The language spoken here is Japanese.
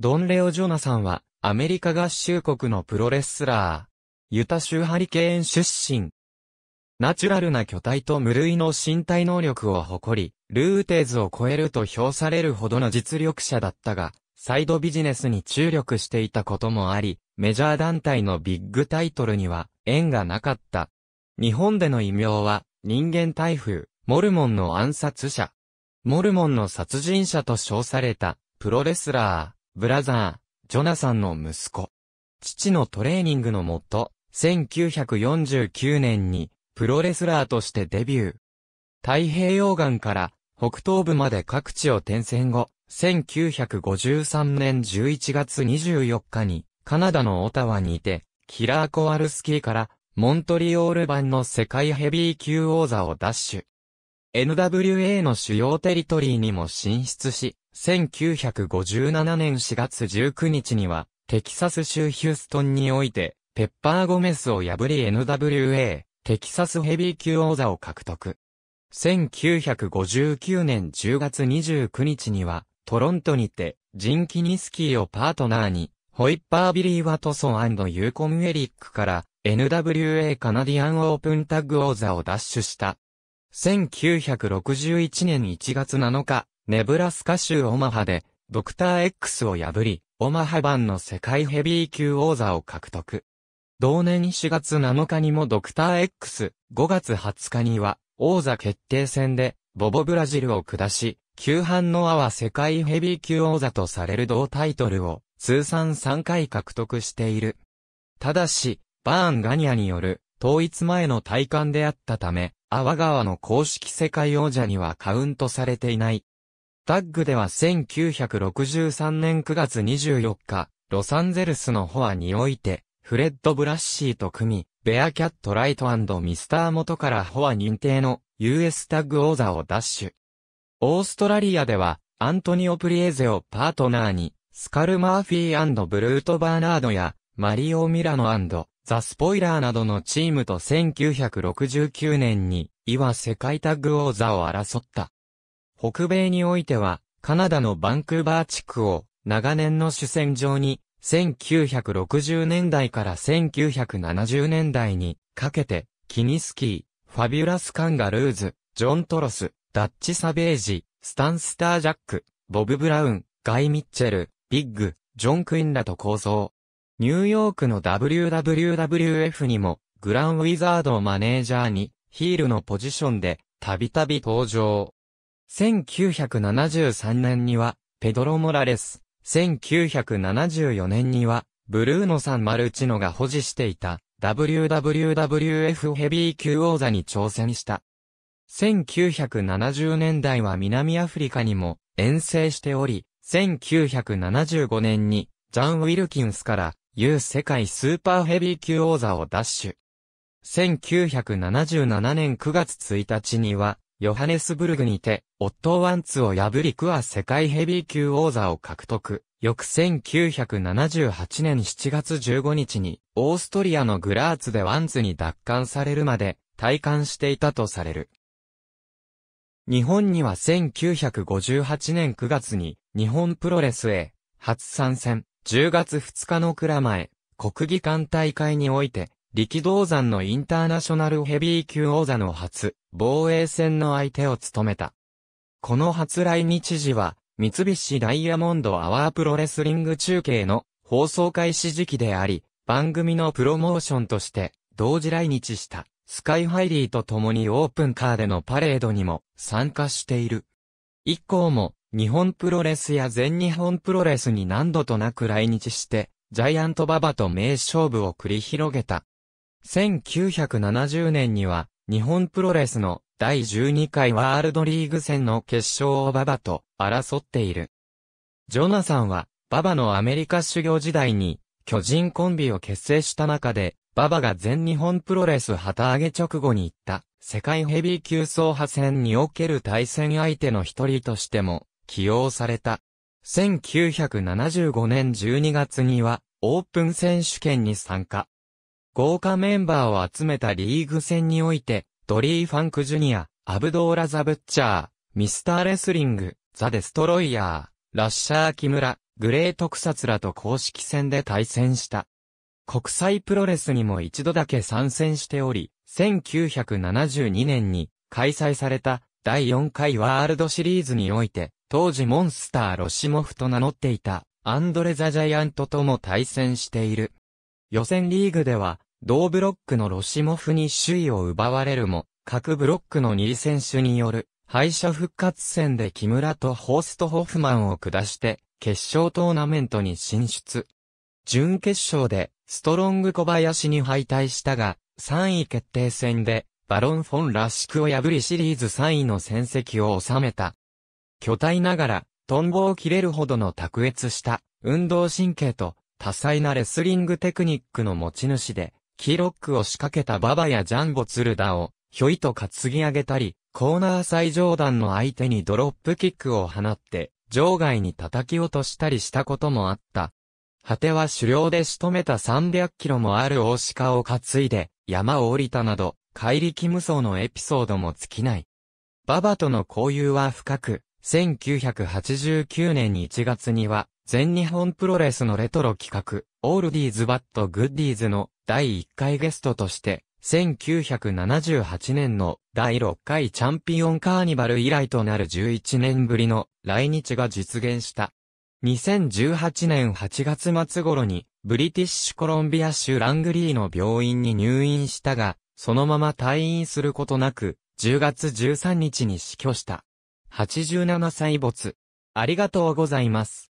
ドン・レオ・ジョナさんは、アメリカ合衆国のプロレスラー。ユタ州ハリケーン出身。ナチュラルな巨体と無類の身体能力を誇り、ルーテーズを超えると評されるほどの実力者だったが、サイドビジネスに注力していたこともあり、メジャー団体のビッグタイトルには縁がなかった。日本での異名は、人間台風、モルモンの暗殺者。モルモンの殺人者と称された、プロレスラー。ブラザー、ジョナサンの息子。父のトレーニングのもと、1949年にプロレスラーとしてデビュー。太平洋岸から北東部まで各地を転戦後、1953年11月24日にカナダのオタワにいて、キラー・コワルスキーからモントリオール版の世界ヘビー級王座を奪取。NWA の主要テリトリーにも進出し、1957年4月19日には、テキサス州ヒューストンにおいて、ペッパー・ゴメスを破り NWA、テキサスヘビー級王座を獲得。1959年10月29日には、トロントにて、ジンキニスキーをパートナーに、ホイッパー・ビリー・ワトソンユーコム・エリックから、NWA カナディアン・オープンタッグ王座を奪取した。1961年1月7日、ネブラスカ州オマハで、ドクター X を破り、オマハ版の世界ヘビー級王座を獲得。同年4月7日にもドクター X、5月20日には、王座決定戦で、ボボブラジルを下し、旧版のアは世界ヘビー級王座とされる同タイトルを、通算3回獲得している。ただし、バーン・ガニアによる、統一前の体感であったため、阿波川の公式世界王者にはカウントされていない。タッグでは1963年9月24日、ロサンゼルスのホアにおいて、フレッド・ブラッシーと組み、ベアキャット・ライトミスター元からホア認定の US タッグ王座を奪取。オーストラリアでは、アントニオ・プリエゼをパートナーに、スカル・マーフィーブルート・バーナードや、マリオ・ミラノザ・スポイラーなどのチームと1969年に、いわ世界タッグ王座を争った。北米においては、カナダのバンクーバー地区を長年の主戦場に、1960年代から1970年代にかけて、キニスキー、ファビュラス・カンガルーズ、ジョン・トロス、ダッチ・サベージ、スタン・スター・ジャック、ボブ・ブラウン、ガイ・ミッチェル、ビッグ、ジョン・クインらと構想。ニューヨークの WWWF にも、グランウィザードをマネージャーに、ヒールのポジションで、たびたび登場。1973年には、ペドロ・モラレス、1974年には、ブルーノ・サン・マルチノが保持していた、WWWF ヘビー級王座に挑戦した。1970年代は南アフリカにも遠征しており、1975年にジャン・ウィルキンスから U 世界スーパーヘビー級王座を奪取。1977年9月1日にはヨハネスブルグにて、オットー・ワンツを破りクア世界ヘビー級王座を獲得。翌1978年7月15日に、オーストリアのグラーツでワンツに奪還されるまで、退官していたとされる。日本には1958年9月に、日本プロレスへ、初参戦、10月2日の蔵前、国技館大会において、力道山のインターナショナルヘビー級王座の初、防衛戦の相手を務めた。この初来日時は、三菱ダイヤモンドアワープロレスリング中継の放送開始時期であり、番組のプロモーションとして、同時来日した、スカイハイリーと共にオープンカーでのパレードにも参加している。以降も、日本プロレスや全日本プロレスに何度となく来日して、ジャイアントババと名勝負を繰り広げた。1970年には、日本プロレスの第12回ワールドリーグ戦の決勝を馬場と争っている。ジョナサンは、馬場のアメリカ修行時代に、巨人コンビを結成した中で、馬場が全日本プロレス旗揚げ直後に行った、世界ヘビー級走破戦における対戦相手の一人としても、起用された。1975年12月には、オープン選手権に参加。豪華メンバーを集めたリーグ戦において、ドリー・ファンク・ジュニア、アブドーラ・ザ・ブッチャー、ミスター・レスリング、ザ・デストロイヤー、ラッシャー・木村、グレート・クサツらと公式戦で対戦した。国際プロレスにも一度だけ参戦しており、1972年に開催された第4回ワールドシリーズにおいて、当時モンスターロシモフと名乗っていたアンドレ・ザ・ジャイアントとも対戦している。予選リーグでは、同ブロックのロシモフに首位を奪われるも、各ブロックの2位選手による敗者復活戦で木村とホーストホフマンを下して、決勝トーナメントに進出。準決勝で、ストロング小林に敗退したが、3位決定戦で、バロンフォンらしくを破りシリーズ3位の戦績を収めた。巨体ながら、トンボを切れるほどの卓越した運動神経と多彩なレスリングテクニックの持ち主で、キーロックを仕掛けた馬場やジャンボ鶴田を、ひょいと担ぎ上げたり、コーナー最上段の相手にドロップキックを放って、場外に叩き落としたりしたこともあった。果ては狩猟で仕留めた300キロもある大鹿を担いで、山を降りたなど、怪力無双のエピソードも尽きない。馬場との交友は深く、1989年1月には、全日本プロレスのレトロ企画、オールディーズバットグッディーズの第1回ゲストとして、1978年の第6回チャンピオンカーニバル以来となる11年ぶりの来日が実現した。2018年8月末頃に、ブリティッシュコロンビア州ラングリーの病院に入院したが、そのまま退院することなく、10月13日に死去した。87歳没。ありがとうございます。